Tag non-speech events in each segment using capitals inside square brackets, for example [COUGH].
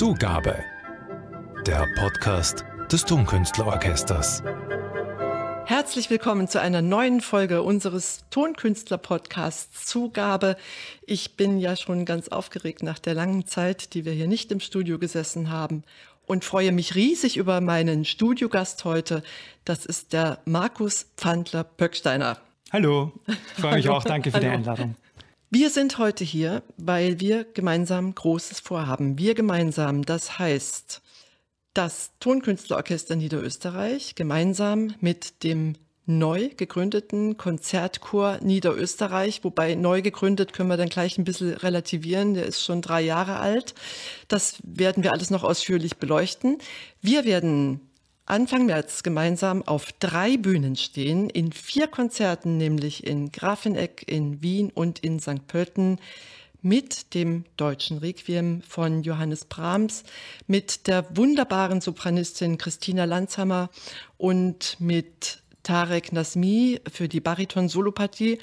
Zugabe. Der Podcast des Tonkünstlerorchesters. Herzlich willkommen zu einer neuen Folge unseres Tonkünstler-Podcasts Zugabe. Ich bin ja schon ganz aufgeregt nach der langen Zeit, die wir hier nicht im Studio gesessen haben und freue mich riesig über meinen Studiogast heute. Das ist der Markus Pfandler-Pöcksteiner. Hallo, freue mich auch. Danke für Hallo. die Einladung. Wir sind heute hier, weil wir gemeinsam Großes vorhaben. Wir gemeinsam, das heißt, das Tonkünstlerorchester Niederösterreich gemeinsam mit dem neu gegründeten Konzertchor Niederösterreich, wobei neu gegründet können wir dann gleich ein bisschen relativieren, der ist schon drei Jahre alt. Das werden wir alles noch ausführlich beleuchten. Wir werden Anfang März gemeinsam auf drei Bühnen stehen, in vier Konzerten, nämlich in Grafeneck, in Wien und in St. Pölten, mit dem deutschen Requiem von Johannes Brahms, mit der wunderbaren Sopranistin Christina Landshammer und mit Tarek Nasmi für die bariton solopartie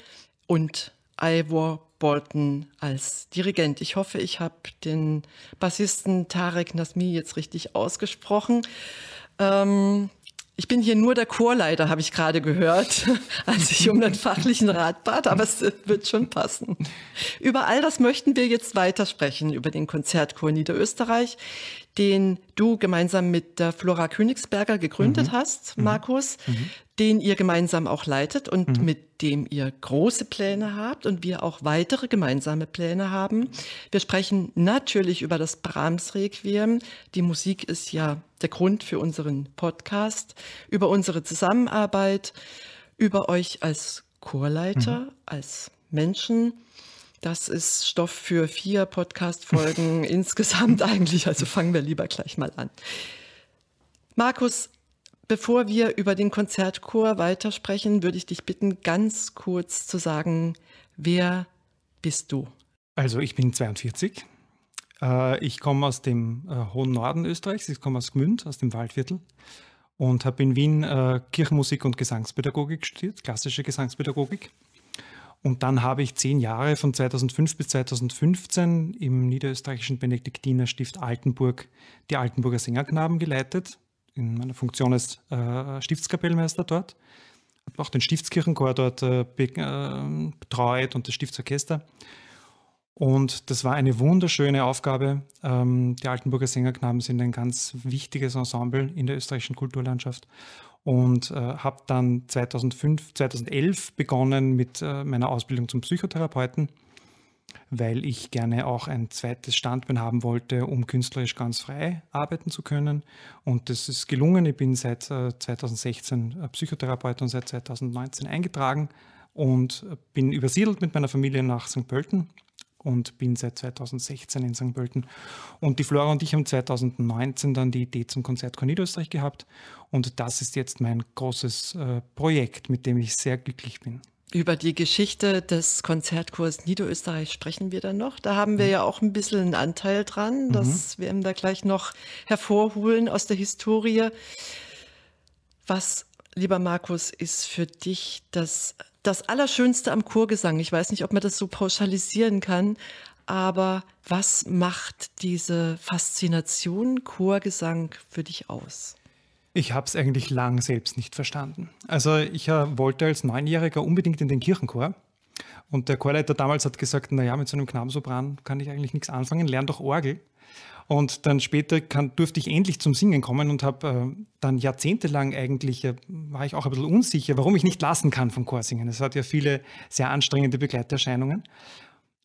und Ivor Bolton als Dirigent. Ich hoffe, ich habe den Bassisten Tarek Nasmi jetzt richtig ausgesprochen. Ähm, ich bin hier nur der Chorleiter, habe ich gerade gehört, [LAUGHS] als ich um den fachlichen Rat bat, aber es wird schon passen. Über all das möchten wir jetzt weitersprechen, über den Konzertchor Niederösterreich, den du gemeinsam mit der Flora Königsberger gegründet mhm. hast, mhm. Markus. Mhm den ihr gemeinsam auch leitet und mhm. mit dem ihr große Pläne habt und wir auch weitere gemeinsame Pläne haben. Wir sprechen natürlich über das Brahms Requiem. Die Musik ist ja der Grund für unseren Podcast, über unsere Zusammenarbeit, über euch als Chorleiter, mhm. als Menschen. Das ist Stoff für vier Podcast-Folgen [LAUGHS] insgesamt eigentlich. Also fangen wir lieber gleich mal an. Markus, Bevor wir über den Konzertchor weitersprechen, würde ich dich bitten, ganz kurz zu sagen, wer bist du? Also ich bin 42. Äh, ich komme aus dem äh, hohen Norden Österreichs, ich komme aus Gmünd, aus dem Waldviertel und habe in Wien äh, Kirchenmusik und Gesangspädagogik studiert, klassische Gesangspädagogik. Und dann habe ich zehn Jahre von 2005 bis 2015 im niederösterreichischen Benediktinerstift Altenburg die Altenburger Sängerknaben geleitet in meiner Funktion als äh, Stiftskapellmeister dort. Habe auch den Stiftskirchenchor dort äh, äh, betreut und das Stiftsorchester. Und das war eine wunderschöne Aufgabe. Ähm, die Altenburger Sängerknaben sind ein ganz wichtiges Ensemble in der österreichischen Kulturlandschaft. Und habe dann 2005, 2011 begonnen mit meiner Ausbildung zum Psychotherapeuten weil ich gerne auch ein zweites Standbein haben wollte, um künstlerisch ganz frei arbeiten zu können. Und das ist gelungen. Ich bin seit 2016 äh, äh, Psychotherapeut und seit 2019 eingetragen und bin übersiedelt mit meiner Familie nach St. Pölten und bin seit 2016 in St. Pölten. Und die Flora und ich haben 2019 dann die Idee zum Konzert Kornelösterreich gehabt. Und das ist jetzt mein großes äh, Projekt, mit dem ich sehr glücklich bin. Über die Geschichte des Konzertkurs Niederösterreich sprechen wir dann noch. Da haben wir mhm. ja auch ein bisschen einen Anteil dran. Mhm. dass mhm. werden da gleich noch hervorholen aus der Historie. Was, lieber Markus, ist für dich das, das Allerschönste am Chorgesang? Ich weiß nicht, ob man das so pauschalisieren kann, aber was macht diese Faszination Chorgesang für dich aus? Ich habe es eigentlich lang selbst nicht verstanden. Also ich äh, wollte als Neunjähriger unbedingt in den Kirchenchor. Und der Chorleiter damals hat gesagt, naja, mit so einem Knabensopran kann ich eigentlich nichts anfangen, lern doch Orgel. Und dann später kann, durfte ich endlich zum Singen kommen und habe äh, dann jahrzehntelang eigentlich, äh, war ich auch ein bisschen unsicher, warum ich nicht lassen kann vom Chorsingen. Es hat ja viele sehr anstrengende Begleiterscheinungen.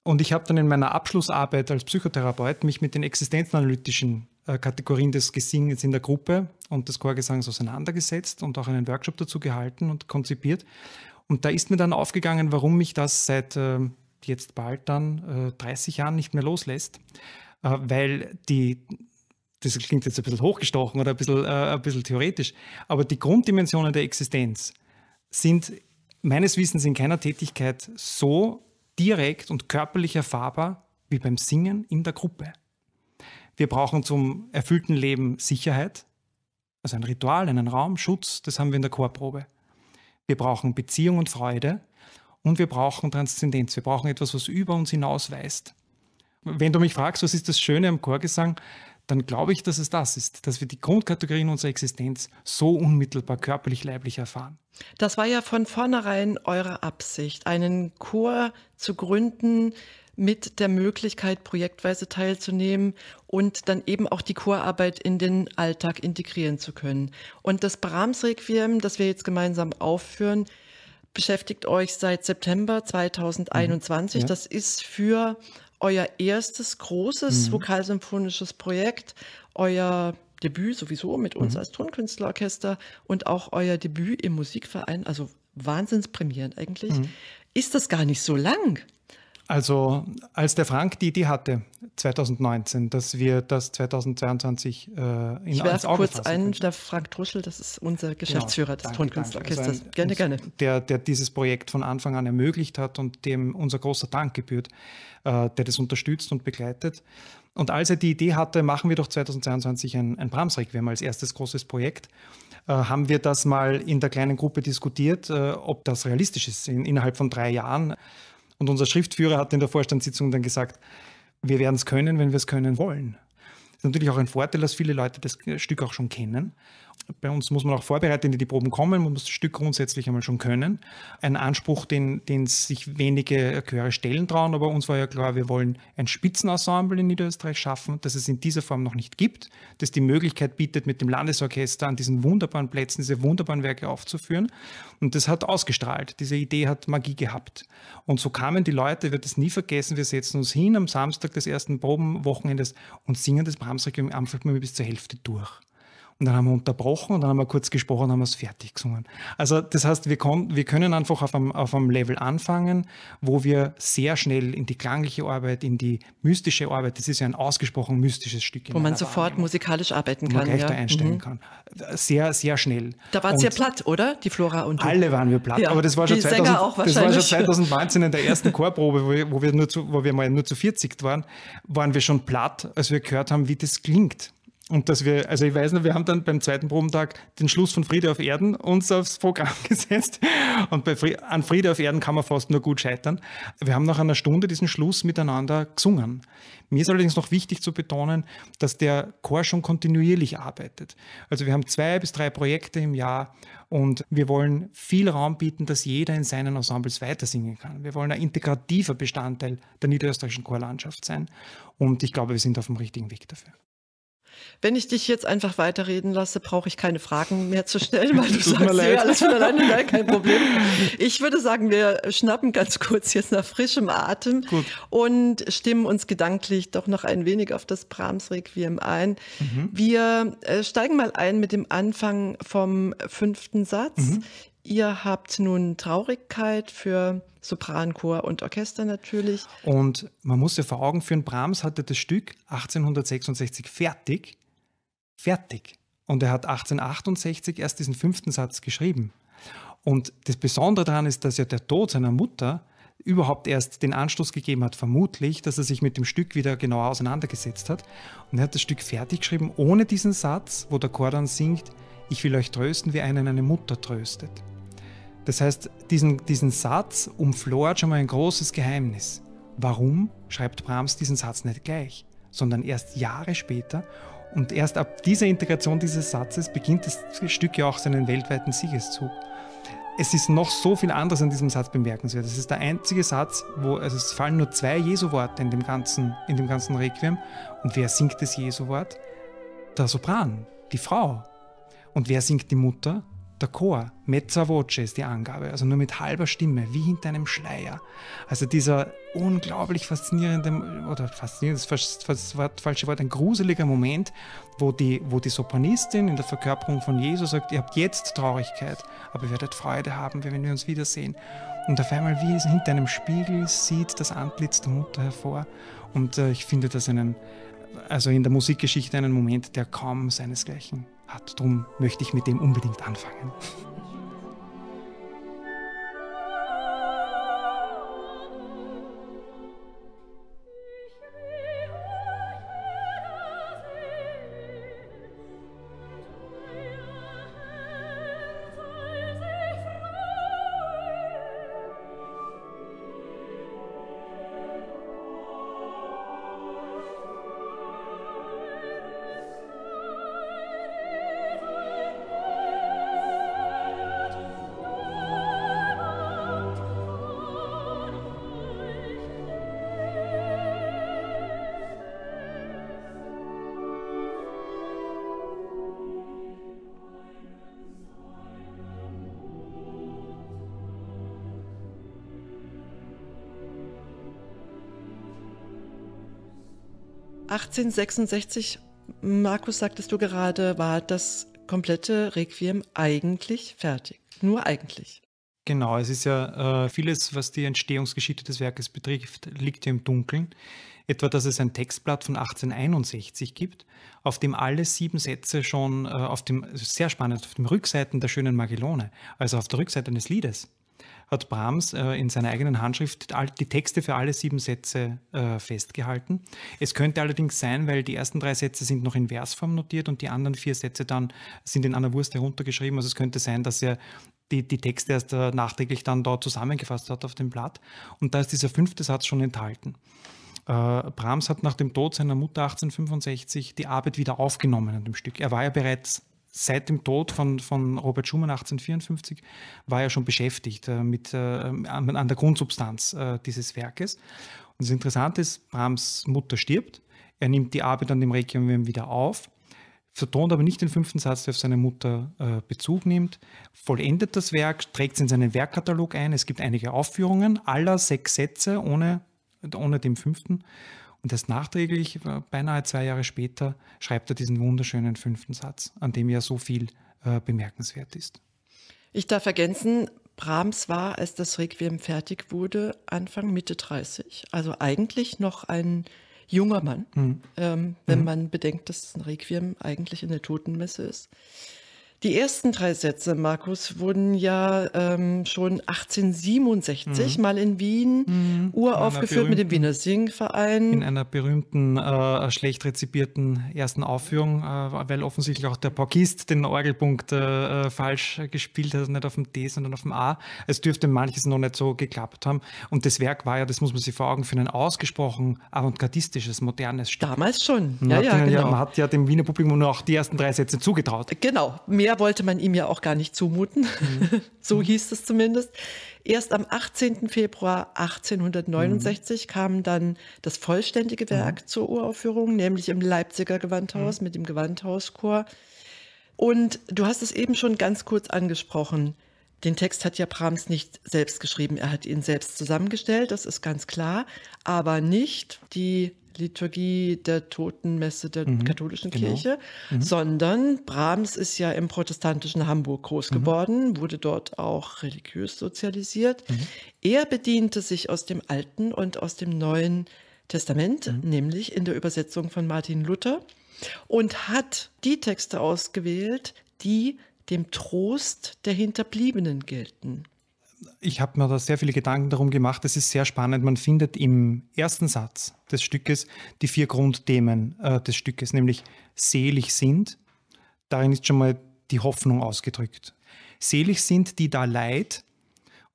Und ich habe dann in meiner Abschlussarbeit als Psychotherapeut mich mit den existenzanalytischen äh, Kategorien des Gesingens in der Gruppe und des Chorgesangs auseinandergesetzt und auch einen Workshop dazu gehalten und konzipiert. Und da ist mir dann aufgegangen, warum mich das seit äh, jetzt bald dann äh, 30 Jahren nicht mehr loslässt, äh, weil die das klingt jetzt ein bisschen hochgestochen oder ein bisschen, äh, ein bisschen theoretisch, aber die Grunddimensionen der Existenz sind meines Wissens in keiner Tätigkeit so direkt und körperlich erfahrbar wie beim Singen in der Gruppe. Wir brauchen zum erfüllten Leben Sicherheit, also ein Ritual, einen Raum, Schutz, das haben wir in der Chorprobe. Wir brauchen Beziehung und Freude und wir brauchen Transzendenz. Wir brauchen etwas, was über uns hinaus weist. Wenn du mich fragst, was ist das Schöne am Chorgesang, dann glaube ich, dass es das ist, dass wir die Grundkategorien unserer Existenz so unmittelbar körperlich-leiblich erfahren. Das war ja von vornherein eure Absicht, einen Chor zu gründen, mit der Möglichkeit, projektweise teilzunehmen und dann eben auch die Chorarbeit in den Alltag integrieren zu können. Und das Brahms-Requiem, das wir jetzt gemeinsam aufführen, beschäftigt euch seit September 2021. Mhm. Ja. Das ist für euer erstes großes mhm. vokalsymphonisches Projekt, euer Debüt sowieso mit uns mhm. als Tonkünstlerorchester und auch euer Debüt im Musikverein, also Wahnsinnspremieren eigentlich, mhm. ist das gar nicht so lang. Also als der Frank die Idee hatte, 2019, dass wir das 2022 äh, in Ich werfe kurz ein, der Frank Druschel, das ist unser genau, Geschäftsführer genau, des Tonkünstlorchesters. Also gerne, gerne. Der, der dieses Projekt von Anfang an ermöglicht hat und dem unser großer Dank gebührt, äh, der das unterstützt und begleitet. Und als er die Idee hatte, machen wir doch 2022 ein, ein Brahms-Requiem als erstes großes Projekt, äh, haben wir das mal in der kleinen Gruppe diskutiert, äh, ob das realistisch ist in, innerhalb von drei Jahren. Und unser Schriftführer hat in der Vorstandssitzung dann gesagt, wir werden es können, wenn wir es können wollen. Das ist natürlich auch ein Vorteil, dass viele Leute das Stück auch schon kennen bei uns muss man auch vorbereiten, die die Proben kommen, man muss das Stück grundsätzlich einmal schon können. Ein Anspruch, den, den sich wenige Chöre stellen trauen, aber uns war ja klar, wir wollen ein Spitzenensemble in Niederösterreich schaffen, das es in dieser Form noch nicht gibt, das die Möglichkeit bietet, mit dem Landesorchester an diesen wunderbaren Plätzen diese wunderbaren Werke aufzuführen. Und das hat ausgestrahlt, diese Idee hat Magie gehabt. Und so kamen die Leute, wird es nie vergessen, wir setzen uns hin am Samstag des ersten Probenwochenendes und singen das Brahms-Requiem einfach mal bis zur Hälfte durch. Und dann haben wir unterbrochen und dann haben wir kurz gesprochen, und haben es fertig gesungen. Also das heißt, wir, wir können einfach auf einem, auf einem Level anfangen, wo wir sehr schnell in die klangliche Arbeit, in die mystische Arbeit, das ist ja ein ausgesprochen mystisches Stück. Wo man sofort Wahrnehmung, musikalisch arbeiten kann. Wo man ja. einstellen mhm. kann. Sehr, sehr schnell. Da waren es ja platt, oder? Die Flora und du. Alle waren wir platt, ja. aber das war, schon 2000, das war schon 2019 in der ersten Chorprobe, wo wir, wo wir, nur zu, wo wir mal nur zu 40 waren, waren wir schon platt, als wir gehört haben, wie das klingt. Und dass wir, also ich weiß noch, wir haben dann beim zweiten Probentag den Schluss von Friede auf Erden uns aufs Programm [LAUGHS] gesetzt. Und Friede, an Friede auf Erden kann man fast nur gut scheitern. Wir haben nach einer Stunde diesen Schluss miteinander gesungen. Mir ist allerdings noch wichtig zu betonen, dass der Chor schon kontinuierlich arbeitet. Also wir haben zwei bis drei Projekte im Jahr und wir wollen viel Raum bieten, dass jeder in seinen Ensembles weitersingen kann. Wir wollen ein integrativer Bestandteil der niederösterreichischen Chorlandschaft sein. Und ich glaube, wir sind auf dem richtigen Weg dafür. Wenn ich dich jetzt einfach weiterreden lasse, brauche ich keine Fragen mehr zu stellen, [LAUGHS] weil du Tut sagst, ja, alles von alleine, nein, kein Problem. [LAUGHS] Ich würde sagen, wir schnappen ganz kurz jetzt nach frischem Atem Gut. und stimmen uns gedanklich doch noch ein wenig auf das Brahms-Requiem ein. Mhm. Wir äh, steigen mal ein mit dem Anfang vom fünften Satz. Mhm. Ihr habt nun Traurigkeit für Sopran, Chor und Orchester natürlich. Und man muss ja vor Augen führen, Brahms hatte das Stück 1866 fertig. Fertig. Und er hat 1868 erst diesen fünften Satz geschrieben. Und das Besondere daran ist, dass ja der Tod seiner Mutter überhaupt erst den Anstoß gegeben hat, vermutlich, dass er sich mit dem Stück wieder genauer auseinandergesetzt hat. Und er hat das Stück fertig geschrieben, ohne diesen Satz, wo der Chor dann singt, ich will euch trösten, wie einen eine Mutter tröstet. Das heißt, diesen, diesen Satz umflort schon mal ein großes Geheimnis. Warum schreibt Brahms diesen Satz nicht gleich, sondern erst Jahre später und erst ab dieser Integration dieses Satzes beginnt das Stück ja auch seinen weltweiten Siegeszug. Es ist noch so viel anderes an diesem Satz bemerkenswert. Es ist der einzige Satz, wo also es fallen nur zwei Jesu-Worte in dem ganzen in dem ganzen Requiem. Und wer singt das Jesu-Wort? Der Sopran, die Frau. Und wer singt die Mutter? Der Chor, mezza voce ist die Angabe, also nur mit halber Stimme, wie hinter einem Schleier. Also dieser unglaublich faszinierende, oder faszinierendes falsche Wort, ein gruseliger Moment, wo die, wo die Sopranistin in der Verkörperung von Jesus sagt, ihr habt jetzt Traurigkeit, aber ihr werdet Freude haben, wenn wir uns wiedersehen. Und auf einmal, wie es hinter einem Spiegel sieht, das Antlitz der Mutter hervor. Und äh, ich finde das einen, also in der Musikgeschichte einen Moment, der kaum seinesgleichen hat. Darum möchte ich mit dem unbedingt anfangen. 1866, Markus, sagtest du gerade, war das komplette Requiem eigentlich fertig. Nur eigentlich. Genau, es ist ja äh, vieles, was die Entstehungsgeschichte des Werkes betrifft, liegt ja im Dunkeln. Etwa, dass es ein Textblatt von 1861 gibt, auf dem alle sieben Sätze schon äh, auf dem, sehr spannend, auf dem Rückseiten der schönen Magellone, also auf der Rückseite eines Liedes, hat Brahms äh, in seiner eigenen Handschrift die Texte für alle sieben Sätze äh, festgehalten. Es könnte allerdings sein, weil die ersten drei Sätze sind noch in Versform notiert und die anderen vier Sätze dann sind in einer Wurst heruntergeschrieben. Also es könnte sein, dass er die, die Texte erst äh, nachträglich dann dort zusammengefasst hat auf dem Blatt. Und da ist dieser fünfte Satz schon enthalten. Uh, Brahms hat nach dem Tod seiner Mutter 1865 die Arbeit wieder aufgenommen an dem Stück. Er war ja bereits seit dem Tod von, von Robert Schumann 1854 war er schon beschäftigt äh, mit, äh, an, an, der Grundsubstanz äh, dieses Werkes. Und das Interessante ist, Brahms Mutter stirbt, er nimmt die Arbeit an dem Requiem wieder auf, vertont aber nicht den fünften Satz, der auf seine Mutter äh, Bezug nimmt, vollendet das Werk, trägt es in seinen Werkkatalog ein, es gibt einige Aufführungen aller sechs Sätze ohne, ohne dem fünften und erst nachträglich, äh, beinahe zwei Jahre später, schreibt er diesen wunderschönen fünften Satz, an dem ja so viel äh, bemerkenswert ist. Ich darf ergänzen, Brahms war, als das Requiem fertig wurde, Anfang, Mitte 30, also eigentlich noch ein junger Mann, mhm. ähm, wenn mhm. man bedenkt, dass ein Requiem eigentlich in der Totenmesse ist. Die ersten drei Sätze, Markus, wurden ja ähm, schon 1867 mhm. mal in Wien mhm. uraufgeführt mit dem Wiener Singverein. In einer berühmten, äh, schlecht rezipierten ersten Aufführung, äh, weil offensichtlich auch der Porkist den Orgelpunkt äh, äh, falsch gespielt hat, nicht auf dem D, sondern auf dem A. Es dürfte manches noch nicht so geklappt haben. Und das Werk war ja, das muss man sich vor Augen führen, ein ausgesprochen avantgardistisches, modernes Stück. Damals schon, ja, ja, genau. ja, Man hat ja dem Wiener Publikum nur auch die ersten drei Sätze zugetraut. Genau, mehr mehr wollte man ihm ja auch gar nicht zumuten. Mhm. [LAUGHS] so hieß es zumindest. Erst am 18. Februar 1869 mhm. kam dann das vollständige mhm. Werk mhm. zur Uraufführung, nämlich im Leipziger Gewandhaus mhm. mit dem Gewandhauschor. Und du hast es eben schon ganz kurz angesprochen. Den Text hat ja Brahms nicht selbst geschrieben, er hat ihn selbst zusammengestellt, das ist ganz klar, aber nicht die Liturgie der Totenmesse der mhm, katholischen genau. Kirche, mhm. sondern Brahms ist ja im protestantischen Hamburg groß mhm. geworden, wurde dort auch religiös sozialisiert. Mhm. Er bediente sich aus dem Alten und aus dem Neuen Testament, mhm. nämlich in der Übersetzung von Martin Luther, und hat die Texte ausgewählt, die dem Trost der Hinterbliebenen gelten. Ich habe mir da sehr viele Gedanken darum gemacht. Es ist sehr spannend. Man findet im ersten Satz des Stückes die vier Grundthemen äh, des Stückes, nämlich selig sind. Darin ist schon mal die Hoffnung ausgedrückt. Selig sind, die da Leid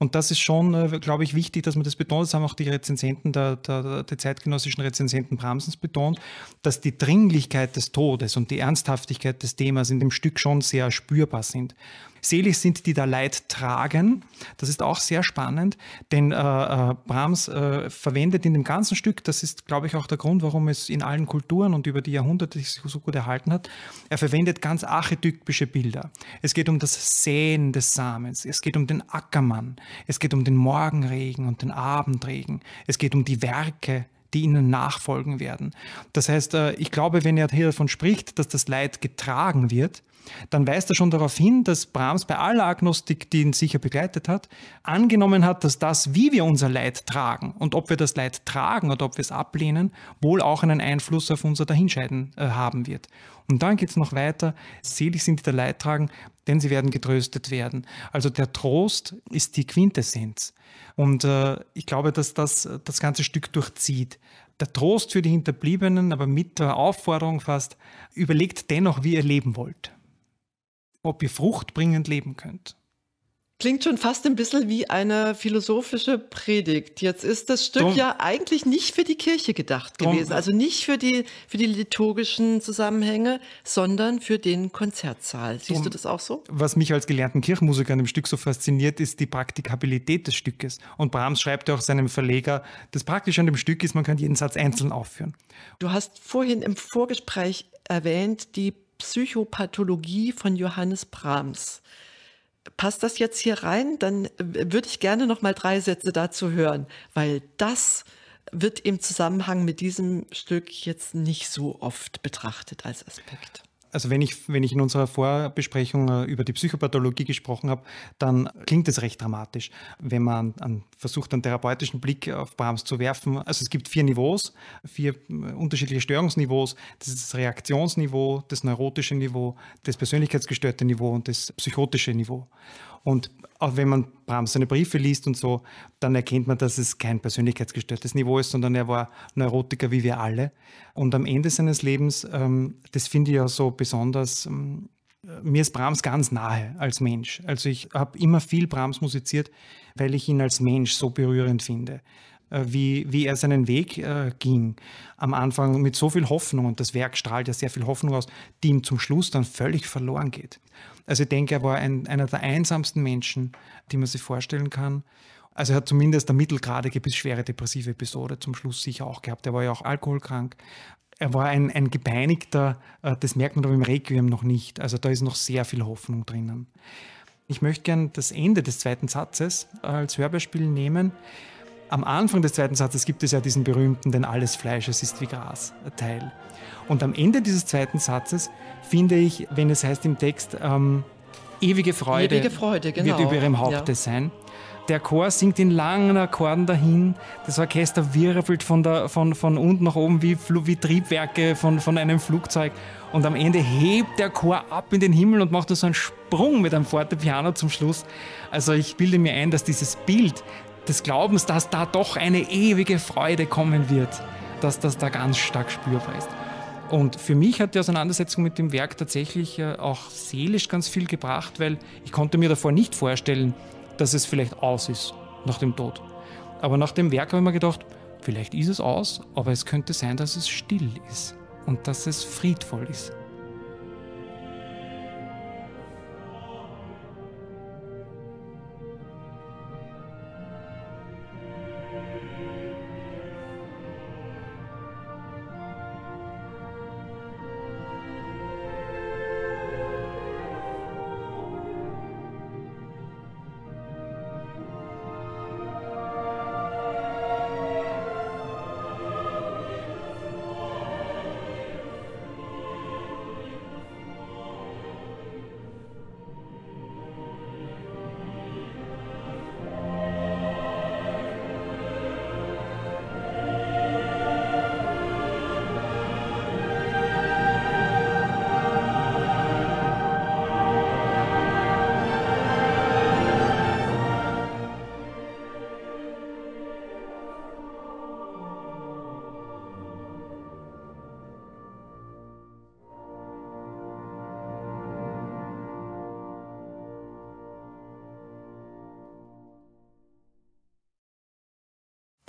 und das ist schon, äh, glaube ich, wichtig, dass man das betont. Das haben auch die Rezensenten, der, der, der zeitgenössischen Rezensenten Brahmsens betont, dass die Dringlichkeit des Todes und die Ernsthaftigkeit des Themas in dem Stück schon sehr spürbar sind. Selig sind, die da Leid tragen. Das ist auch sehr spannend, denn äh, äh Brahms äh, verwendet in dem ganzen Stück, das ist, glaube ich, auch der Grund, warum es in allen Kulturen und über die Jahrhunderte sich so gut erhalten hat, er verwendet ganz archetypische Bilder. Es geht um das Säen des Samens, es geht um den Ackermann, es geht um den Morgenregen und den Abendregen, es geht um die Werke, die ihnen nachfolgen werden. Das heißt, äh, ich glaube, wenn er hier davon spricht, dass das Leid getragen wird, dann weist er schon darauf hin, dass Brahms bei aller Agnostik, die ihn sicher begleitet hat, angenommen hat, dass das, wie wir unser Leid tragen und ob wir das Leid tragen oder ob wir es ablehnen, wohl auch einen Einfluss auf unser Dahinscheiden äh, haben wird. Und dann geht es noch weiter. Selig sind die der Leid tragen, denn sie werden getröstet werden. Also der Trost ist die Quintessenz. Und äh, ich glaube, dass das das ganze Stück durchzieht der Trost für die Hinterbliebenen, aber mit der Aufforderung fast, überlegt dennoch, wie ihr leben wollt ob ihr fruchtbringend leben könnt. Klingt schon fast ein bisschen wie eine philosophische Predigt. Jetzt ist das Stück Drum, ja eigentlich nicht für die Kirche gedacht gewesen, also nicht für die, für die liturgischen Zusammenhänge, sondern für den Konzertsaal. Siehst Drum, du das auch so? Was mich als gelernten Kirchenmusiker an dem Stück so fasziniert, ist die Praktikabilität des Stückes. Und Brahms schreibt ja auch seinem Verleger, das Praktische an dem Stück ist, man kann jeden Satz einzeln aufführen. Du hast vorhin im Vorgespräch erwähnt, die Psychopathologie von Johannes Brahms. Passt das jetzt hier rein? Dann äh, würde ich gerne noch mal drei Sätze dazu hören, weil das wird im Zusammenhang mit diesem Stück jetzt nicht so oft betrachtet als Aspekt also wenn ich, wenn ich in unserer Vorbesprechung äh, über die Psychopathologie gesprochen habe, dann klingt es recht dramatisch, wenn man an, versucht, einen therapeutischen Blick auf Brahms zu werfen. Also es gibt vier Niveaus, vier äh, unterschiedliche Störungsniveaus. Das ist das Reaktionsniveau, das neurotische Niveau, das persönlichkeitsgestörte Niveau und das psychotische Niveau. Und auch wenn man Brahms seine Briefe liest und so, dann erkennt man, dass es kein persönlichkeitsgestörtes Niveau ist, sondern er war Neurotiker wie wir alle. Und am Ende seines Lebens, ähm, das finde ich ja so besonders, ähm, mir ist Brahms ganz nahe als Mensch. Also ich habe immer viel Brahms musiziert, weil ich ihn als Mensch so berührend finde. Äh, wie, wie er seinen Weg äh, ging. Am Anfang mit so viel Hoffnung und das Werk strahlt ja sehr viel Hoffnung aus, die ihm zum Schluss dann völlig verloren geht. Also ich denke, er war ein, einer der einsamsten Menschen, die man sich vorstellen kann. Also er hat zumindest eine mittelgradige bis schwere depressive Episode zum Schluss sicher auch gehabt. Er war ja auch alkoholkrank. Er war ein, ein gepeinigter, äh, das merkt man aber im Requiem noch nicht. Also da ist noch sehr viel Hoffnung drinnen. Ich möchte gern das Ende des zweiten Satzes als Hörbeispiel nehmen am Anfang des zweiten Satzes gibt es ja diesen berühmten, denn alles Fleisches ist wie Gras äh, Teil. Und am Ende dieses zweiten Satzes finde ich, wenn es heißt im Text, ähm, ewige Freude, ewige Freude genau. wird über ihrem Haupte ja. sein. Der Chor singt in langen Akkorden dahin. Das Orchester wirbelt von, der, von, von unten nach oben wie, wie Triebwerke von, von einem Flugzeug. Und am Ende hebt der Chor ab in den Himmel und macht so einen Sprung mit einem Fortepiano zum Schluss. Also ich bilde mir ein, dass dieses Bild des Glaubens, dass da doch eine ewige Freude kommen wird, dass das da ganz stark spürbar ist. Und für mich hat die Auseinandersetzung mit dem Werk tatsächlich äh, auch seelisch ganz viel gebracht, weil ich konnte mir davor nicht vorstellen, dass es vielleicht aus ist nach dem Tod. Aber nach dem Werk habe ich mir gedacht, vielleicht ist es aus, aber es könnte sein, dass es still ist und dass es friedvoll ist.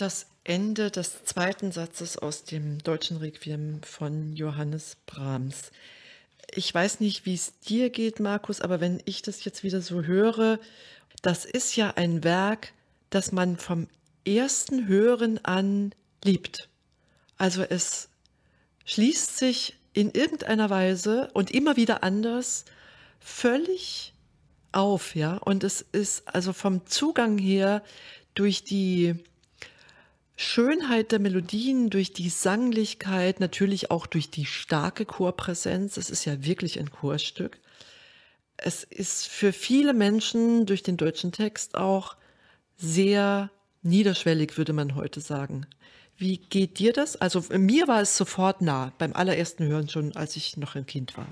das Ende des zweiten Satzes aus dem deutschen Requiem von Johannes Brahms. Ich weiß nicht, wie es dir geht, Markus, aber wenn ich das jetzt wieder so höre, das ist ja ein Werk, das man vom ersten Hören an liebt. Also es schließt sich in irgendeiner Weise und immer wieder anders völlig auf, ja. Und es ist also vom Zugang her durch die Schönheit der Melodien, durch die Sanglichkeit, natürlich auch durch die starke Chorpräsenz. Es ist ja wirklich ein Chorstück. Es ist für viele Menschen durch den deutschen Text auch sehr niederschwellig, würde man heute sagen. Wie geht dir das? Also mir war es sofort nah, beim allerersten Hören schon, als ich noch ein Kind war.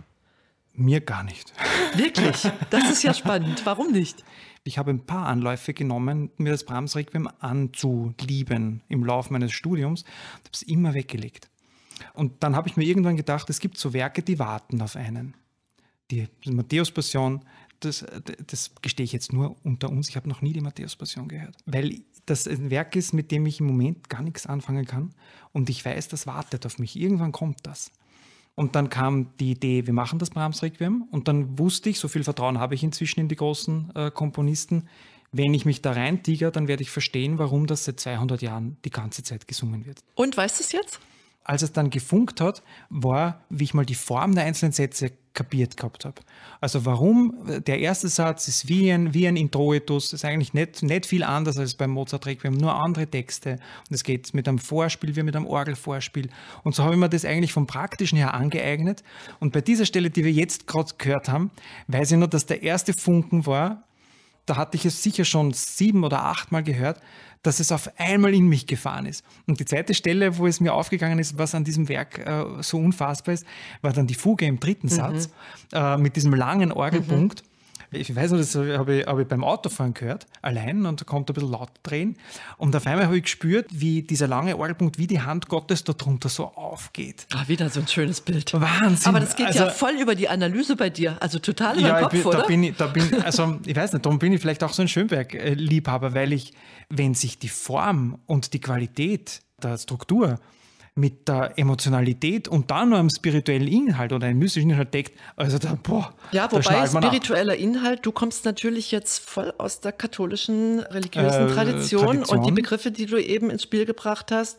Mir gar nicht. Wirklich? Das ist ja spannend. Warum nicht? Ich habe ein paar Anläufe genommen, mir das Brahms Requiem anzulieben im Laufe meines Studiums und habe es immer weggelegt. Und dann habe ich mir irgendwann gedacht, es gibt so Werke, die warten auf einen. Die Matthäus-Passion, das, das gestehe ich jetzt nur unter uns, ich habe noch nie die Matthäus-Passion gehört. Weil das ein Werk ist, mit dem ich im Moment gar nichts anfangen kann und ich weiß, das wartet auf mich. Irgendwann kommt das. Und dann kam die Idee, wir machen das Brahms Requiem. Und dann wusste ich, so viel Vertrauen habe ich inzwischen in die großen äh, Komponisten, wenn ich mich da rein tiger, dann werde ich verstehen, warum das seit 200 Jahren die ganze Zeit gesungen wird. Und weißt du es jetzt? als es dann gefunkt hat, war, wie ich mal die Form der einzelnen Sätze kapiert gehabt habe. Also warum der erste Satz ist wie ein, wie ein Introitus, ist eigentlich nicht, nicht viel anders als beim Mozart Requiem, nur andere Texte. Und es geht mit einem Vorspiel wie mit einem Orgelvorspiel. Und so habe ich mir das eigentlich vom Praktischen her angeeignet. Und bei dieser Stelle, die wir jetzt gerade gehört haben, weiß ich nur, dass der erste Funken war, da hatte ich es sicher schon sieben oder achtmal gehört, dass es auf einmal in mich gefahren ist. Und die zweite Stelle, wo es mir aufgegangen ist, was an diesem Werk äh, so unfassbar ist, war dann die Fuge im dritten mhm. Satz äh, mit diesem langen Orgelpunkt. Mhm ich weiß nicht, das habe ich, hab ich beim Autofahren gehört, allein und da kommt ein bisschen laut drehen. Und auf einmal habe ich gespürt, wie dieser lange Orgelpunkt, wie die Hand Gottes darunter so aufgeht. Ah, wieder so ein schönes Bild. Wahnsinn. Aber das geht also, ja voll über die Analyse bei dir, also total über ja, den Kopf, bin, oder? Da bin ich, da bin, [LAUGHS] also ich weiß nicht, darum bin ich vielleicht auch so ein Schönberg-Liebhaber, weil ich, wenn sich die Form und die Qualität der Struktur mit der Emotionalität und dann noch einem spirituellen Inhalt oder einem mystischen Inhalt deckt, also da, boah. Ja, wobei spiritueller ab. Inhalt, du kommst natürlich jetzt voll aus der katholischen religiösen äh, Tradition, Tradition und die Begriffe, die du eben ins Spiel gebracht hast,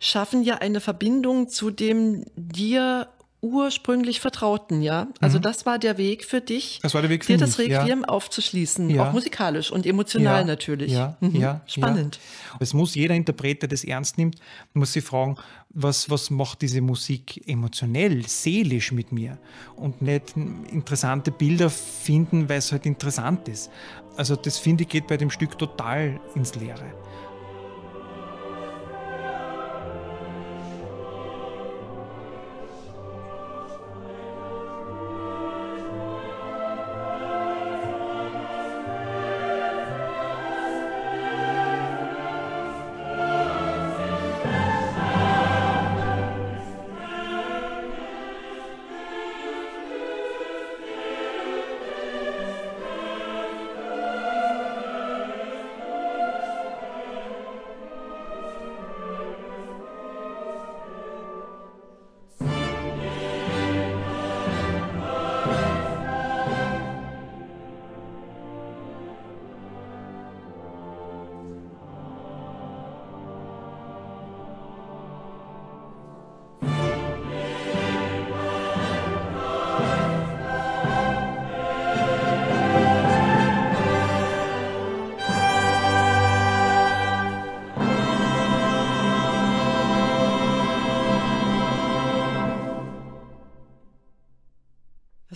schaffen ja eine Verbindung zu dem dir ursprünglich Vertrauten, ja. Also mhm. das war der Weg für dich, das war der Weg für dir mich, das Requiem ja. aufzuschließen, ja. auch musikalisch und emotional ja. natürlich. Ja. Mhm. ja. Spannend. Es muss jeder Interpret, der das ernst nimmt, muss sich fragen, was, was macht diese Musik emotionell, seelisch mit mir und nicht interessante Bilder finden, weil es halt interessant ist. Also das finde ich geht bei dem Stück total ins Leere.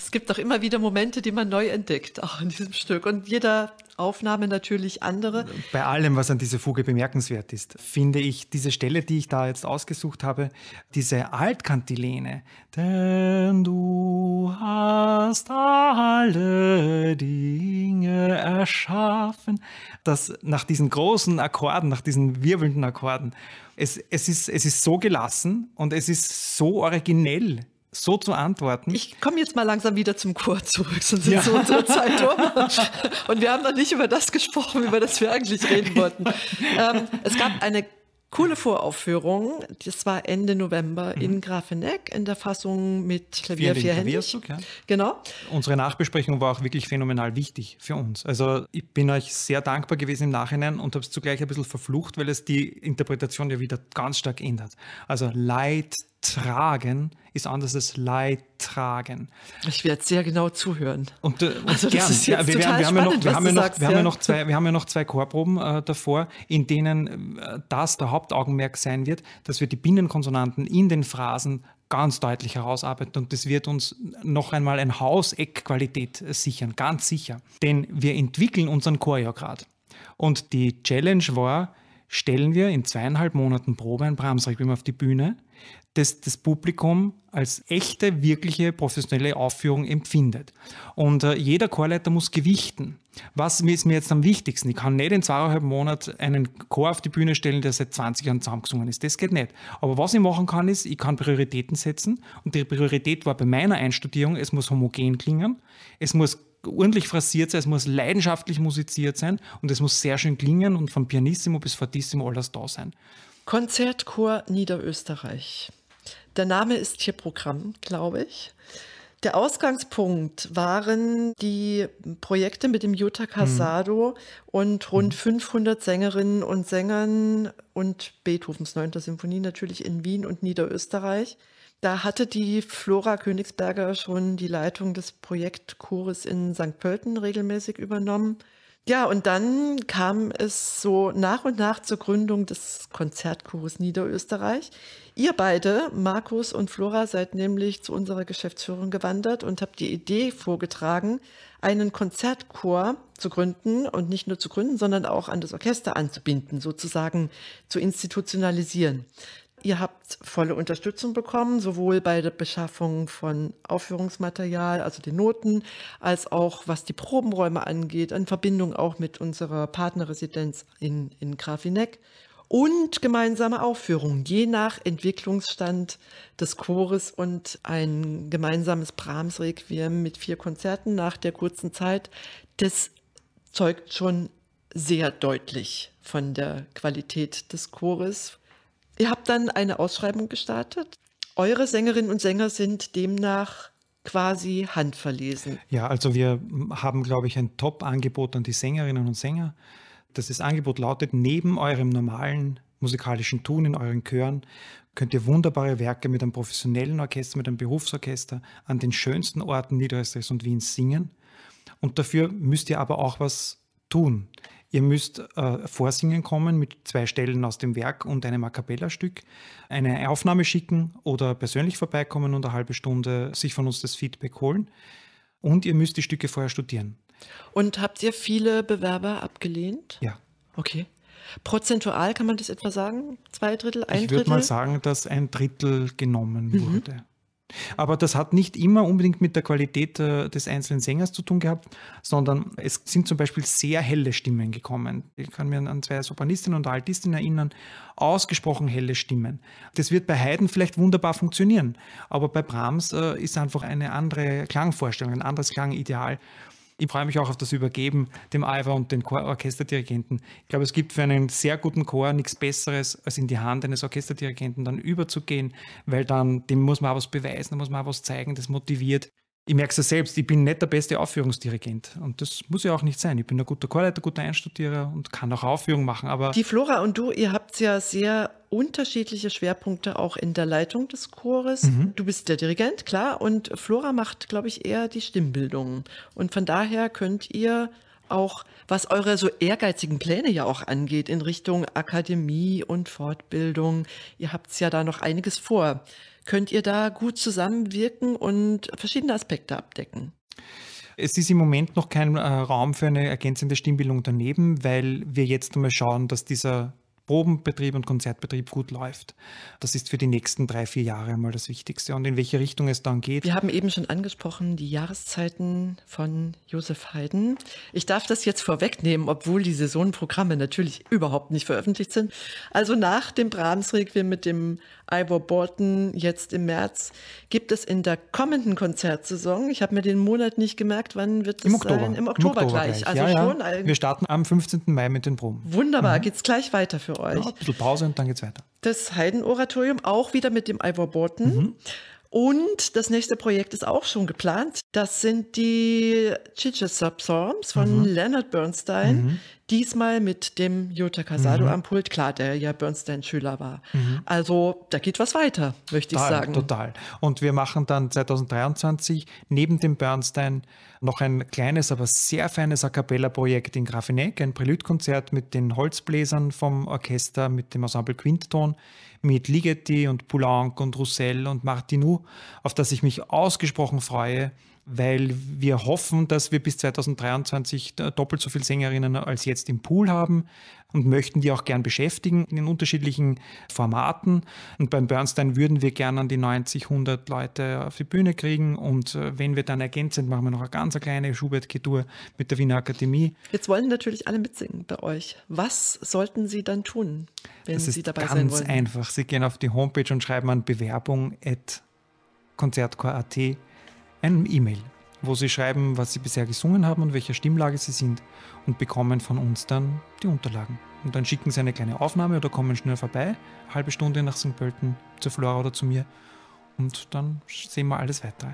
es gibt auch immer wieder Momente, die man neu entdeckt, auch in diesem Stück. Und jeder Aufnahme natürlich andere. Bei allem, was an dieser Fuge bemerkenswert ist, finde ich diese Stelle, die ich da jetzt ausgesucht habe, diese Altkantilene. Denn du hast alle Dinge erschaffen. Das nach diesen großen Akkorden, nach diesen wirbelnden Akkorden. Es, es, ist, es ist so gelassen und es ist so originell so zu antworten. Ich komme jetzt mal langsam wieder zum Chor zurück, sonst ja. ist so unsere [LAUGHS] Zeit um. Und wir haben noch nicht über das gesprochen, über das wir eigentlich reden wollten. Ähm, es gab eine coole Voraufführung, das war Ende November mhm. in Grafeneck in der Fassung mit Klavier vierhändig. Ja. Genau. Unsere Nachbesprechung war auch wirklich phänomenal wichtig für uns. Also ich bin euch sehr dankbar gewesen im Nachhinein und habe es zugleich ein bisschen verflucht, weil es die Interpretation ja wieder ganz stark ändert. Also Light, tragen ist anders als Leid tragen. Ich werde sehr genau zuhören. Und, äh, also gern. Ja, wir, wir, haben ja noch, wir haben noch, sagst, wir ja. noch zwei, wir haben ja noch zwei Chorproben äh, davor, in denen äh, das der Hauptaugenmerk sein wird, dass wir die Binnenkonsonanten in den Phrasen ganz deutlich herausarbeiten und das wird uns noch einmal ein Hauseck-Qualität äh, sichern, ganz sicher. Denn wir entwickeln unseren Chor ja gerade. Und die Challenge war, stellen wir in zweieinhalb Monaten Probe ein Brahms-Requiem auf die Bühne das das Publikum als echte, wirkliche, professionelle Aufführung empfindet. Und äh, jeder Chorleiter muss gewichten. Was ist mir jetzt am wichtigsten? Ich kann nicht in zweieinhalb Monaten einen Chor auf die Bühne stellen, der seit 20 Jahren zusammengesungen ist. Das geht nicht. Aber was ich machen kann, ist, ich kann Prioritäten setzen. Und die Priorität war bei meiner Einstudierung, es muss homogen klingen, es muss ordentlich phrasiert sein, es muss leidenschaftlich musiziert sein und es muss sehr schön klingen und von Pianissimo bis Fortissimo alles da sein. Konzertchor Niederösterreich. Der Name ist hier Programm, glaube ich. Der Ausgangspunkt waren die Projekte mit dem Jutta hm. Casado mhm. und rund 500 hm. Sängerinnen und Sängern und Beethovens 9. Symphonie natürlich in Wien und Niederösterreich. Da hatte die Flora Königsberger schon die Leitung des Projektchores in St. Pölten regelmäßig übernommen. Ja, und dann kam es so nach und nach zur Gründung des Konzertchores Niederösterreich. Ihr beide, Markus und Flora, seid nämlich zu unserer Geschäftsführung gewandert und habt die Idee vorgetragen, einen Konzertchor zu gründen und nicht nur zu gründen, sondern auch an das Orchester anzubinden, sozusagen zu institutionalisieren. Ihr habt volle Unterstützung bekommen, sowohl bei der Beschaffung von Aufführungsmaterial, also den Noten, als auch was die Probenräume angeht, in Verbindung auch mit unserer Partnerresidenz in, in Grafineck und gemeinsame Aufführungen, je nach Entwicklungsstand des Chores und ein gemeinsames Brahms-Requiem mit vier Konzerten nach der kurzen Zeit. Das zeugt schon sehr deutlich von der Qualität des Chores. Ihr habt dann eine Ausschreibung gestartet. Eure Sängerinnen und Sänger sind demnach quasi handverlesen. Ja, also wir haben, glaube ich, ein Top-Angebot an die Sängerinnen und Sänger dass das Angebot lautet, neben eurem normalen musikalischen Tun in euren Chören könnt ihr wunderbare Werke mit einem professionellen Orchester, mit einem Berufsorchester an den schönsten Orten Niederösterreichs und Wien singen. Und dafür müsst ihr aber auch was tun. Ihr müsst äh, vorsingen kommen mit zwei Stellen aus dem Werk und einem A cappella-Stück, eine Aufnahme schicken oder persönlich vorbeikommen und eine halbe Stunde sich von uns das Feedback holen. Und ihr müsst die Stücke vorher studieren. Und habt ihr viele Bewerber abgelehnt? Ja. Okay. Prozentual kann man das etwa sagen? Zwei Drittel, ein ich Drittel? Ich würde mal sagen, dass ein Drittel genommen mhm. wurde. Aber das hat nicht immer unbedingt mit der Qualität äh, des einzelnen Sängers zu tun gehabt, sondern es sind zum Beispiel sehr helle Stimmen gekommen. Ich kann mir an zwei Sopranistinnen und Altistinnen erinnern, ausgesprochen helle Stimmen. Das wird bei Haydn vielleicht wunderbar funktionieren, aber bei Brahms äh, ist einfach eine andere Klangvorstellung, ein anderes Klangideal. Ich freue mich auch auf das Übergeben dem Alva und den Chororchesterdirigenten. Ich glaube, es gibt für einen sehr guten Chor nichts Besseres, als in die Hand eines Orchesterdirigenten dann überzugehen, weil dann dem muss man auch was beweisen, da muss man auch was zeigen, das motiviert ich merke es ja selbst, ich bin nicht der beste Aufführungsdirigent. Und das muss ja auch nicht sein. Ich bin ein guter Chorleiter, guter Einstudierer und kann auch Aufführungen machen. Aber Die Flora und du, ihr habt ja sehr unterschiedliche Schwerpunkte auch in der Leitung des Chores. Mhm. Du bist der Dirigent, klar. Und Flora macht, glaube ich, eher die Stimmbildung. Und von daher könnt ihr auch, was eure so ehrgeizigen Pläne ja auch angeht, in Richtung Akademie und Fortbildung, ihr habt ja da noch einiges vor könnt ihr da gut zusammenwirken und verschiedene Aspekte abdecken? Es ist im Moment noch kein äh, Raum für eine ergänzende Stimmbildung daneben, weil wir jetzt einmal schauen, dass dieser Probenbetrieb und Konzertbetrieb gut läuft. Das ist für die nächsten drei, vier Jahre einmal das Wichtigste und in welche Richtung es dann geht. Wir haben eben schon angesprochen, die Jahreszeiten von Josef Haydn. Ich darf das jetzt vorwegnehmen, obwohl die Saisonprogramme natürlich überhaupt nicht veröffentlicht sind. Also nach dem Brahms-Requiem mit dem Ivor Borton jetzt im März gibt es in der kommenden Konzertsaison, ich habe mir den Monat nicht gemerkt, wann wird es sein? Im Oktober, Im Oktober gleich. gleich. Also ja, ja. Wir starten am 15. Mai mit den Proben. Wunderbar, mhm. geht es gleich weiter für euch. Ja, ein bisschen Pause und dann geht's weiter. Das Heidenoratorium, auch wieder mit dem Ivor Borten. Mhm. Und das nächste Projekt ist auch schon geplant. Das sind die Chichester Psalms von mhm. Leonard Bernstein. Mhm. Diesmal mit dem Jutta Casado mhm. am Pult, klar, der ja Bernstein-Schüler war. Mhm. Also da geht was weiter, möchte total, ich sagen. Total. Und wir machen dann 2023 neben dem Bernstein noch ein kleines, aber sehr feines A Cappella-Projekt in Grafenegg, ein Preludkonzert mit den Holzbläsern vom Orchester, mit dem Ensemble Quinton, mit Ligeti und Poulenc und Roussel und Martinou, auf das ich mich ausgesprochen freue weil wir hoffen, dass wir bis 2023 doppelt so viele Sängerinnen als jetzt im Pool haben und möchten die auch gern beschäftigen in den unterschiedlichen Formaten. Und beim Bernstein würden wir gern an die 90, 100 Leute auf die Bühne kriegen. Und äh, wenn wir dann ergänzend machen wir noch eine ganz kleine Schubert-Tour mit der Wiener Akademie. Jetzt wollen natürlich alle mitsingen bei euch. Was sollten sie dann tun, wenn sie dabei sein wollen? Das ist ganz einfach. Sie gehen auf die Homepage und schreiben an Bewerbung einem E-Mail, wo sie schreiben, was sie bisher gesungen haben und welcher Stimmlage sie sind und bekommen von uns dann die Unterlagen. Und dann schicken sie eine kleine Aufnahme oder kommen schnell vorbei, halbe Stunde nach St. Pölten, zur Flora oder zu mir und dann sehen wir alles weitere.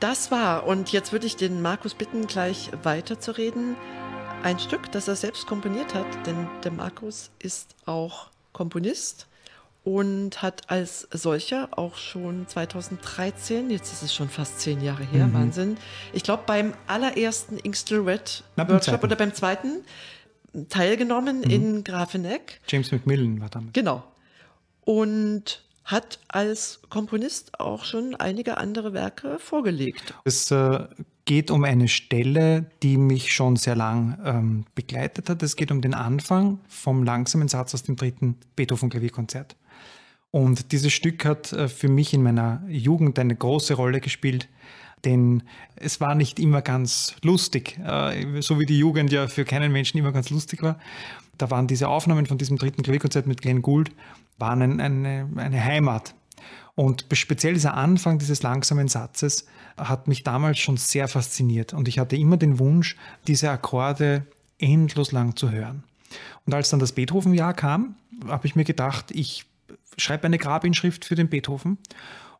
Das war, und jetzt würde ich den Markus bitten, gleich weiterzureden. Ein Stück, das er selbst komponiert hat, denn der Markus ist auch Komponist und hat als solcher auch schon 2013, jetzt ist es schon fast zehn Jahre her, mhm. Wahnsinn, ich glaube beim allerersten Ingstel Red Na, Workshop oder beim zweiten teilgenommen mhm. in Grafeneck. James McMillan war damit. Genau. Und hat als Komponist auch schon einige andere Werke vorgelegt. Es äh, geht um eine Stelle, die mich schon sehr lang ähm, begleitet hat. Es geht um den Anfang vom langsamen Satz aus dem dritten Beethoven-Klavierkonzert. Und dieses Stück hat äh, für mich in meiner Jugend eine große Rolle gespielt denn es war nicht immer ganz lustig, äh, so wie die Jugend ja für keinen Menschen immer ganz lustig war. Da waren diese Aufnahmen von diesem dritten Klavierkonzert mit Glenn Gould, waren ein, eine, eine Heimat. Und speziell dieser Anfang dieses langsamen Satzes hat mich damals schon sehr fasziniert. Und ich hatte immer den Wunsch, diese Akkorde endlos lang zu hören. Und als dann das Beethoven-Jahr kam, habe ich mir gedacht, ich schreibe eine Grabinschrift für den Beethoven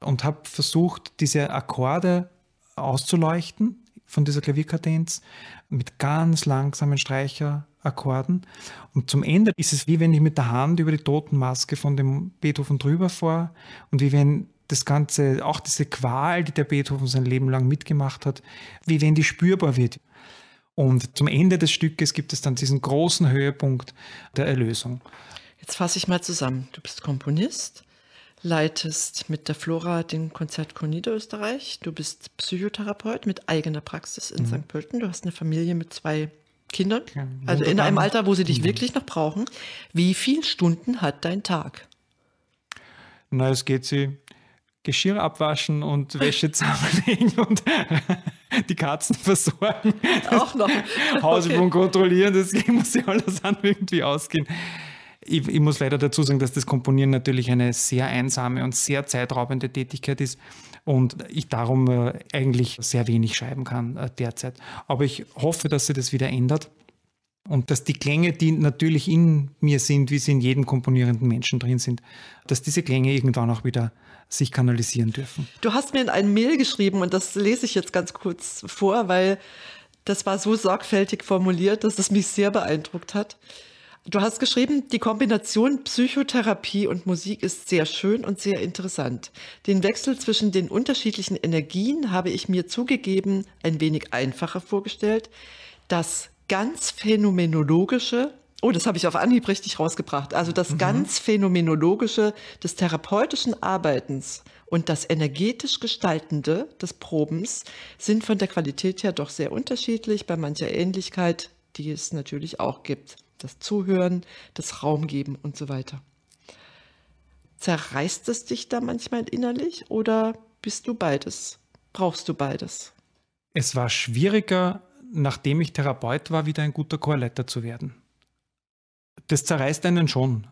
und habe versucht, diese Akkorde auszuleuchten von dieser Klavierkadenz mit ganz langsamen Streicher, Akkorden. Und zum Ende ist es wie wenn ich mit der Hand über die Totenmaske von dem Beethoven drüber fahre und wie wenn das Ganze, auch diese Qual, die der Beethoven sein Leben lang mitgemacht hat, wie wenn die spürbar wird. Und zum Ende des Stückes gibt es dann diesen großen Höhepunkt der Erlösung. Jetzt fasse ich mal zusammen. Du bist Komponist, leitest mit der Flora den Konzertchor Niederösterreich, du bist Psychotherapeut mit eigener Praxis in mhm. St. Pölten, du hast eine Familie mit zwei Kindern, also in einem Alter, wo sie dich mhm. wirklich noch brauchen, wie viele Stunden hat dein Tag? Na, es geht sie Geschirr abwaschen und Wäsche [LAUGHS] zusammenlegen und [LAUGHS] die Katzen versorgen. Auch noch. [LAUGHS] Hausübung kontrollieren, das muss ja alles an irgendwie ausgehen. Ich, ich, muss leider dazu sagen, dass das Komponieren natürlich eine sehr einsame und sehr zeitraubende Tätigkeit ist und ich darum äh, eigentlich sehr wenig schreiben kann äh, derzeit. Aber ich hoffe, dass sich das wieder ändert und dass die Klänge, die natürlich in mir sind, wie sie in jedem komponierenden Menschen drin sind, dass diese Klänge irgendwann auch wieder sich kanalisieren dürfen. Du hast mir in ein Mail geschrieben und das lese ich jetzt ganz kurz vor, weil das war so sorgfältig formuliert, dass es mich sehr beeindruckt hat. Du hast geschrieben, die Kombination Psychotherapie und Musik ist sehr schön und sehr interessant. Den Wechsel zwischen den unterschiedlichen Energien habe ich mir zugegeben ein wenig einfacher vorgestellt. Das ganz phänomenologische, oh, das habe ich auf Anhieb richtig rausgebracht, also das mhm. ganz phänomenologische des therapeutischen Arbeitens und das energetisch gestaltende des Probens sind von der Qualität her doch sehr unterschiedlich, bei mancher Ähnlichkeit, die es natürlich auch gibt das Zuhören, das Raum geben und so weiter. Zerreißt es dich da manchmal innerlich oder bist du beides? Brauchst du beides? Es war schwieriger, nachdem ich Therapeut war, wieder ein guter Chorleiter zu werden. Das zerreißt einen schon.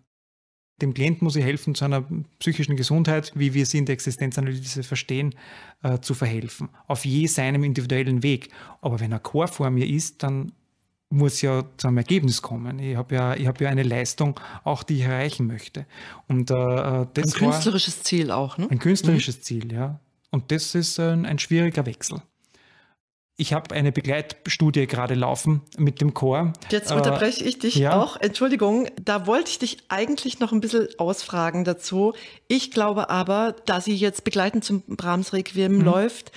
Dem Klienten muss ich helfen, zu einer psychischen Gesundheit, wie wir sie in der Existenzanalyse verstehen, äh, zu verhelfen. Auf je seinem individuellen Weg. Aber wenn ein Chor vor mir ist, dann muss ja zu einem Ergebnis kommen. Ich habe ja, hab ja eine Leistung, auch die ich erreichen möchte. Und, äh, das ein künstlerisches war, Ziel auch, ne? Ein künstlerisches mhm. Ziel, ja. Und das ist ein, ein schwieriger Wechsel. Ich habe eine Begleitstudie gerade laufen mit dem Chor. Jetzt äh, unterbreche ich dich ja. auch. Entschuldigung, da wollte ich dich eigentlich noch ein bisschen ausfragen dazu. Ich glaube aber, da sie jetzt begleitend zum Brahms-Requiem mhm. läuft,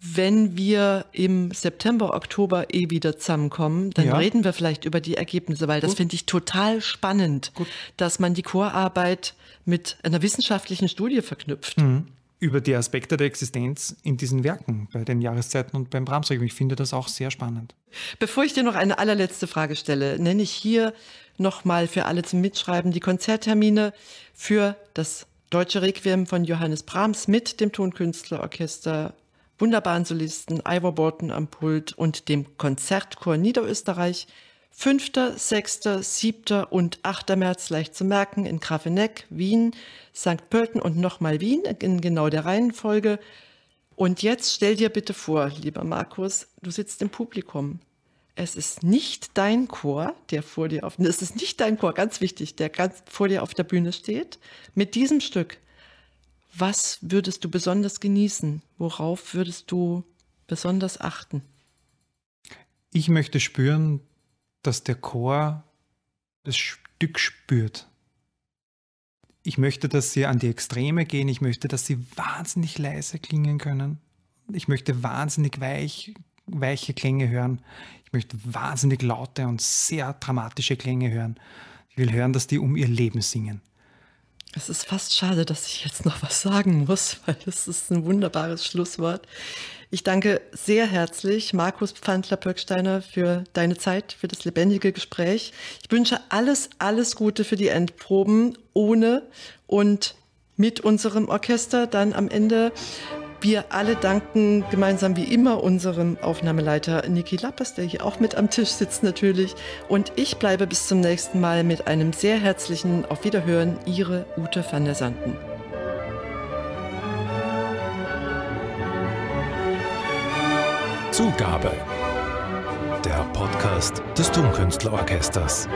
wenn wir im September, Oktober eh wieder zusammenkommen, dann ja. reden wir vielleicht über die Ergebnisse, weil Gut. das finde ich total spannend, Gut. dass man die Chorarbeit mit einer wissenschaftlichen Studie verknüpft. Mhm. Über die Aspekte der Existenz in diesen Werken, bei den Jahreszeiten und beim Brahmsregium. Ich finde das auch sehr spannend. Bevor ich dir noch eine allerletzte Frage stelle, nenne ich hier nochmal für alle zum Mitschreiben die Konzerttermine für das Deutsche Requiem von Johannes Brahms mit dem Tonkünstlerorchester wunderbaren Solisten Ivor Borton am Pult und dem Konzertchor Niederösterreich. 5., 6., 7. und 8. März leicht zu merken in Grafeneck, Wien, St. Pölten und nochmal Wien in genau der Reihenfolge. Und jetzt stell dir bitte vor, lieber Markus, du sitzt im Publikum. Es ist nicht dein Chor, der vor dir auf, [LAUGHS] es ist nicht dein Chor, ganz wichtig, der ganz vor dir auf der Bühne steht, mit diesem Stück, was würdest du besonders genießen? Worauf würdest du besonders achten? Ich möchte spüren, dass der Chor das Stück spürt. Ich möchte, dass sie an die Extreme gehen. Ich möchte, dass sie wahnsinnig leise klingen können. Ich möchte wahnsinnig weich, weiche Klänge hören. Ich möchte wahnsinnig laute und sehr dramatische Klänge hören. Ich will hören, dass die um ihr Leben singen. Es ist fast schade, dass ich jetzt noch was sagen muss, [LAUGHS] weil es ist ein wunderbares Schlusswort. Ich danke sehr herzlich Markus Pfandler-Pöcksteiner für deine Zeit, für das lebendige Gespräch. Ich wünsche alles, alles Gute für die Endproben ohne und mit unserem Orchester dann am Ende. Wir alle danken gemeinsam wie immer unserem Aufnahmeleiter Niki Lappes, der hier auch mit am Tisch sitzt natürlich. Und ich bleibe bis zum nächsten Mal mit einem sehr herzlichen Auf Wiederhören, Ihre Ute van der Sanden. Zugabe. Der Podcast des Tonkünstlerorchesters.